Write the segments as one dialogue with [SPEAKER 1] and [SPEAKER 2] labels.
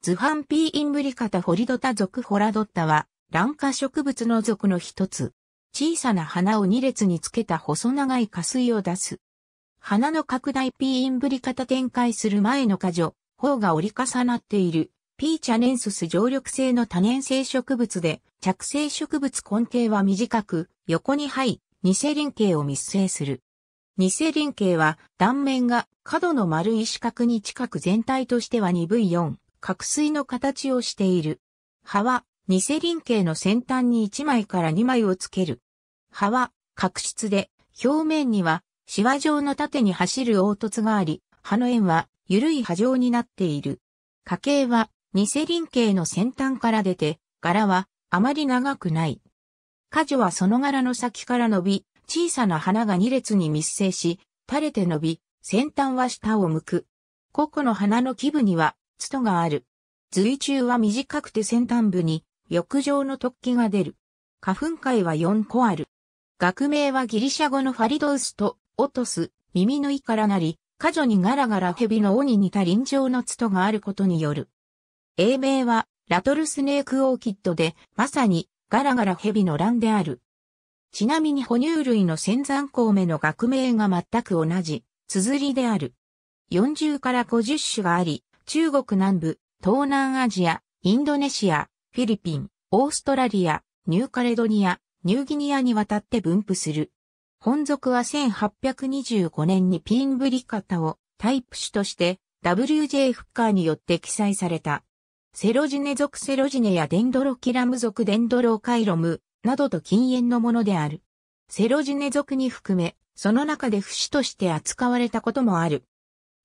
[SPEAKER 1] ズ版ンピーインブリカタホリドタ属ホラドッタは、卵化植物の属の一つ。小さな花を2列につけた細長い花水を出す。花の拡大ピーインブリカタ展開する前の果樹、方が折り重なっている。ピーチャネンスス常緑性の多年生植物で、着生植物根茎は短く、横に肺、二世輪形を密生する。二世輪形は断面が角の丸い四角に近く全体としては鈍い4角水の形をしている。葉は、ニセリン系の先端に1枚から2枚をつける。葉は、角質で、表面には、シワ状の縦に走る凹凸があり、葉の円は、緩い波状になっている。花形は、ニセリン系の先端から出て、柄は、あまり長くない。花女はその柄の先から伸び、小さな花が2列に密生し、垂れて伸び、先端は下を向く。個々の花の基部にはツトがある。随中は短くて先端部に、浴場の突起が出る。花粉界は4個ある。学名はギリシャ語のファリドウスと、オトス、耳の胃からなり、過剰にガラガラ蛇の尾に似た臨場のツトがあることによる。英名は、ラトルスネークオーキッドで、まさに、ガラガラ蛇の卵である。ちなみに哺乳類の仙山孔目の学名が全く同じ、綴りである。40から50種があり、中国南部、東南アジア、インドネシア、フィリピン、オーストラリア、ニューカレドニア、ニューギニアにわたって分布する。本属は1825年にピンブリカタをタイプ種として WJ フッカーによって記載された。セロジネ属セロジネやデンドロキラム属デンドロカイロムなどと禁煙のものである。セロジネ属に含め、その中で不死として扱われたこともある。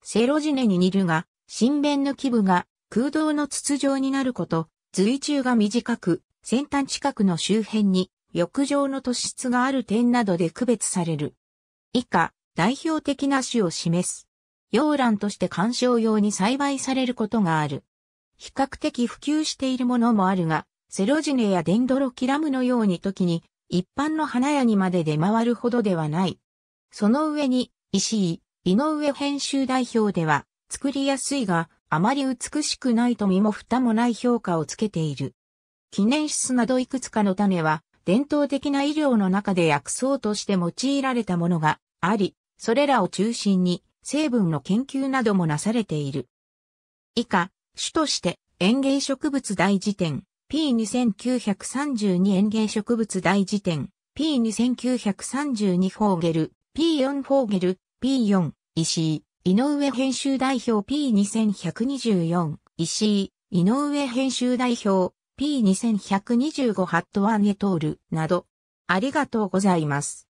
[SPEAKER 1] セロジネに似るが、新弁の基部が空洞の筒状になること、随中が短く、先端近くの周辺に浴場の突出がある点などで区別される。以下、代表的な種を示す。洋蘭として観賞用に栽培されることがある。比較的普及しているものもあるが、セロジネやデンドロキラムのように時に、一般の花屋にまで出回るほどではない。その上に、石井、井上編集代表では、作りやすいが、あまり美しくないと身も蓋もない評価をつけている。記念室などいくつかの種は、伝統的な医療の中で薬草として用いられたものがあり、それらを中心に成分の研究などもなされている。以下、主として園芸植物大辞典 P2932 園芸植物大辞典 P2932 フォーゲル P4 フォーゲル P4 石井井上編集代表 P2124、石井、井上編集代表 P2125 ハットワンエトールなど、ありがとうございます。